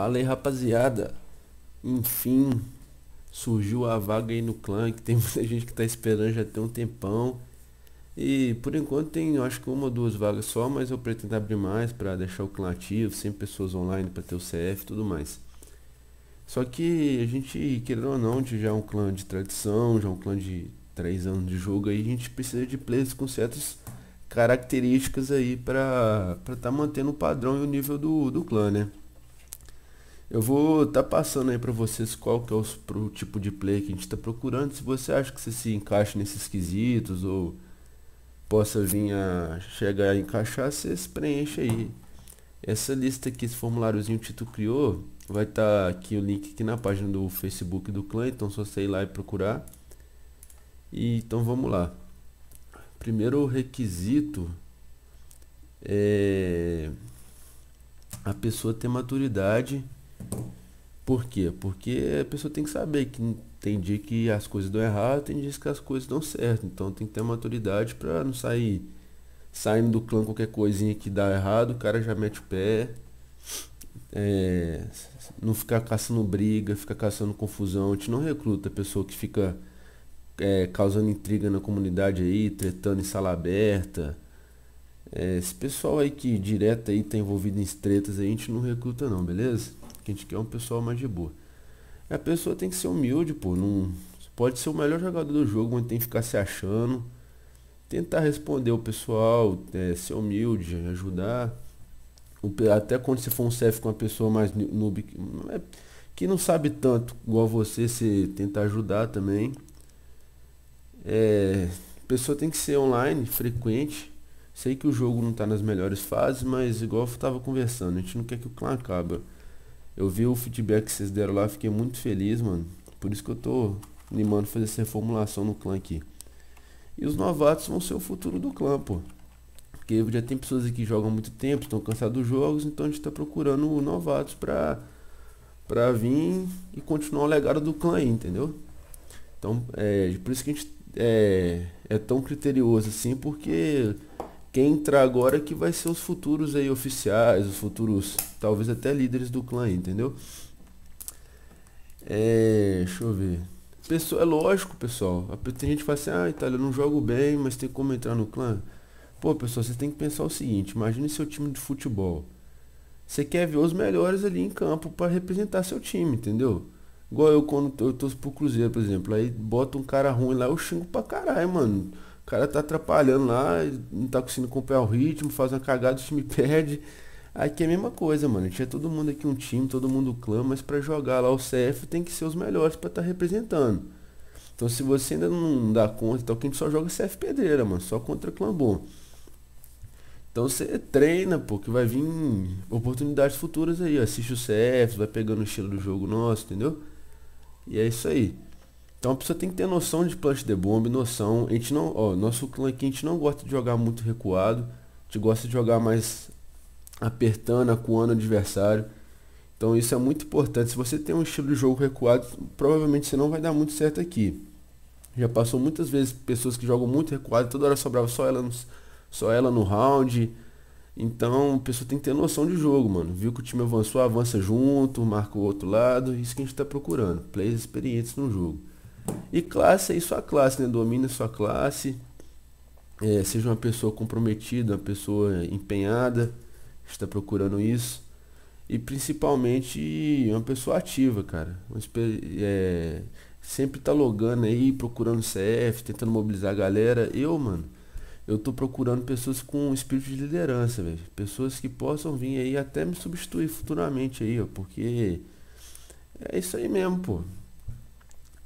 Fala aí, rapaziada. Enfim, surgiu a vaga aí no clã, que tem muita gente que tá esperando já tem um tempão. E por enquanto tem, acho que uma ou duas vagas só, mas eu pretendo abrir mais para deixar o clã ativo, sem pessoas online para ter o CF e tudo mais. Só que a gente, querendo ou não, já é um clã de tradição, já é um clã de 3 anos de jogo aí, a gente precisa de players com certas características aí para estar tá mantendo o padrão e o nível do, do clã, né? Eu vou estar tá passando aí para vocês qual que é os, o tipo de play que a gente está procurando. Se você acha que você se encaixa nesses quesitos ou possa vir a chegar a encaixar, se preenche aí. Essa lista aqui, esse formuláriozinho que Tito criou, vai estar tá aqui o link aqui na página do Facebook do clã, então só você ir lá e procurar. E, então vamos lá. Primeiro requisito é a pessoa ter maturidade por quê? Porque a pessoa tem que saber que tem dia que as coisas dão errado, tem dias que as coisas dão certo. Então tem que ter maturidade para não sair saindo do clã qualquer coisinha que dá errado, o cara já mete o pé. É, não ficar caçando briga, ficar caçando confusão. A gente não recruta a pessoa que fica é, causando intriga na comunidade aí, tretando em sala aberta. É, esse pessoal aí que direto aí tá envolvido em tretas aí, a gente não recruta não, beleza? que a gente quer um pessoal mais de boa. A pessoa tem que ser humilde, pô. Não, pode ser o melhor jogador do jogo, mas tem que ficar se achando. Tentar responder o pessoal, é, ser humilde, ajudar. O, até quando você for um chefe com uma pessoa mais noob, é, que não sabe tanto igual você, você tentar ajudar também. É, a pessoa tem que ser online, frequente. Sei que o jogo não está nas melhores fases, mas igual eu estava conversando, a gente não quer que o clã acabe. Eu vi o feedback que vocês deram lá, fiquei muito feliz, mano. Por isso que eu tô animando fazer essa reformulação no clã aqui. E os novatos vão ser o futuro do clã, pô. Porque já tem pessoas aqui que jogam há muito tempo, estão cansados dos jogos, então a gente tá procurando novatos pra, pra vir e continuar o legado do clã aí, entendeu? Então, é por isso que a gente é, é tão criterioso assim, porque quem entrar agora é que vai ser os futuros aí oficiais, os futuros, talvez até líderes do clã, entendeu? É, deixa eu ver. Pessoa, é lógico, pessoal. Tem gente que fala assim, ah, Itália, eu não jogo bem, mas tem como entrar no clã. Pô, pessoal, você tem que pensar o seguinte, imagine seu time de futebol. Você quer ver os melhores ali em campo para representar seu time, entendeu? Igual eu quando eu tô pro Cruzeiro, por exemplo. Aí bota um cara ruim lá, eu xingo pra caralho, mano. O cara tá atrapalhando lá, não tá conseguindo acompanhar o ritmo, faz uma cagada, o time perde. Aqui é a mesma coisa, mano. Tinha todo mundo aqui um time, todo mundo clã, mas para jogar lá o CF tem que ser os melhores para estar tá representando. Então se você ainda não dá conta, então que a gente só joga CF pedreira, mano, só contra clã bom. Então você treina, pô, que vai vir oportunidades futuras aí, ó. assiste o CF, vai pegando o estilo do jogo nosso, entendeu? E é isso aí. Então a pessoa tem que ter noção de plant the bomb, noção. A gente não, ó, nosso clã aqui a gente não gosta de jogar muito recuado. A gente gosta de jogar mais apertando, acuando o adversário. Então isso é muito importante. Se você tem um estilo de jogo recuado, provavelmente você não vai dar muito certo aqui. Já passou muitas vezes pessoas que jogam muito recuado, toda hora sobrava só ela no, só ela no round. Então a pessoa tem que ter noção de jogo, mano. Viu que o time avançou, avança junto, marca o outro lado. Isso que a gente está procurando. Players experientes no jogo. E classe é sua classe, né? domina sua classe. É, seja uma pessoa comprometida, uma pessoa empenhada, está procurando isso. E principalmente uma pessoa ativa, cara. É, sempre tá logando aí, procurando CF, tentando mobilizar a galera. Eu, mano, eu tô procurando pessoas com espírito de liderança, velho. Pessoas que possam vir aí até me substituir futuramente aí, ó. Porque é isso aí mesmo, pô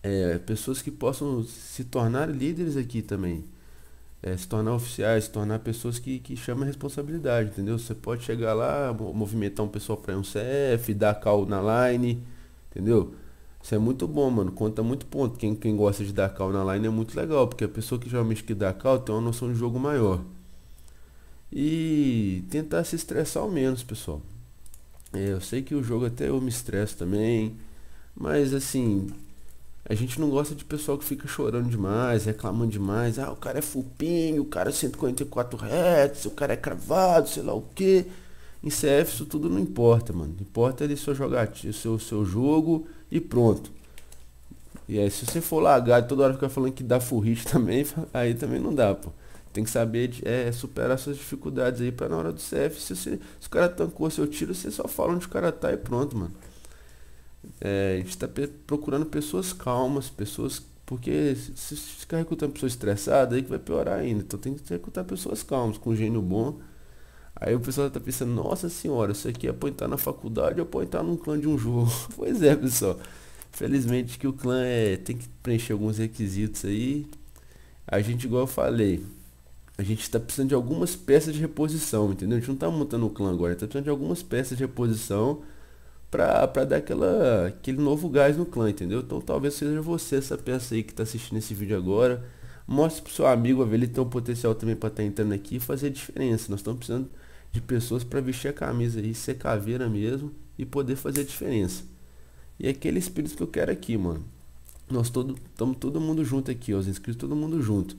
é, pessoas que possam se tornar líderes aqui também. É, se tornar oficiais, se tornar pessoas que, que chamam a responsabilidade, entendeu? Você pode chegar lá, movimentar um pessoal para um CF, dar call na line, entendeu? Isso é muito bom, mano. Conta muito ponto. Quem, quem gosta de dar call na line é muito legal, porque a pessoa que geralmente que dá call tem uma noção de jogo maior. E tentar se estressar ao menos, pessoal. É, eu sei que o jogo até eu me estresso também, mas assim, a gente não gosta de pessoal que fica chorando demais, reclamando demais. Ah, o cara é fupinho, o cara é 144 Hz, o cara é cravado, sei lá o quê. Em CF isso tudo não importa, mano. Importa é ele seu jogatinho, seu, seu jogo e pronto. E aí se você for lagado toda hora ficar falando que dá full hit também, aí também não dá, pô. Tem que saber é, superar suas dificuldades aí pra na hora do CF. Se, você, se o cara tancou seu tiro, você só fala onde o cara tá e pronto, mano. É, a gente está procurando pessoas calmas, pessoas. Porque se ficar recrutando pessoas estressadas, aí que vai piorar ainda. Então tem que recrutar pessoas calmas, com gênio bom. Aí o pessoal tá pensando, nossa senhora, isso aqui é apontar na faculdade ou apontar num clã de um jogo. pois é, pessoal. Felizmente que o clã é, tem que preencher alguns requisitos aí. A gente, igual eu falei, a gente está precisando de algumas peças de reposição, entendeu? A gente não está montando o clã agora, está precisando de algumas peças de reposição para dar aquela, aquele novo gás no clã, entendeu? Então talvez seja você essa peça aí que está assistindo esse vídeo agora. Mostre pro seu amigo, a ver, ele tem um potencial também para estar tá entrando aqui e fazer diferença. Nós estamos precisando de pessoas para vestir a camisa aí, ser caveira mesmo e poder fazer diferença. E é aquele espírito que eu quero aqui, mano. Nós estamos todo, todo mundo junto aqui, ó, os inscritos, todo mundo junto.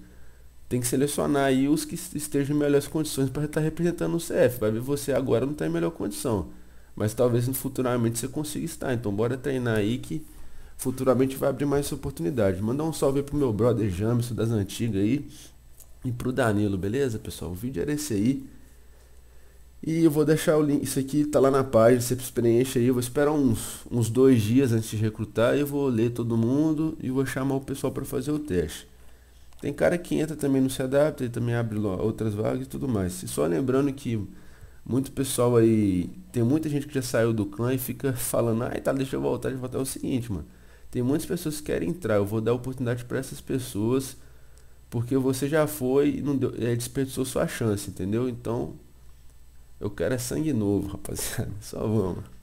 Tem que selecionar aí os que estejam em melhores condições para estar tá representando o CF. Vai ver você agora não está em melhor condição. Mas talvez futuramente você consiga estar. Então bora treinar aí que futuramente vai abrir mais oportunidade Mandar um salve pro meu brother James das antigas aí. E pro Danilo, beleza, pessoal? O vídeo era esse aí. E eu vou deixar o link, isso aqui tá lá na página, você preenche aí, eu vou esperar uns, uns dois dias antes de recrutar, eu vou ler todo mundo e vou chamar o pessoal para fazer o teste. Tem cara que entra também não se adapta, ele também abre outras vagas e tudo mais. E só lembrando que muito pessoal aí. Tem muita gente que já saiu do clã e fica falando, ai tá, deixa eu voltar, deixa eu voltar. É o seguinte, mano. Tem muitas pessoas que querem entrar. Eu vou dar oportunidade para essas pessoas. Porque você já foi e não deu, é, desperdiçou sua chance, entendeu? Então, eu quero é sangue novo, rapaziada. Só vamos.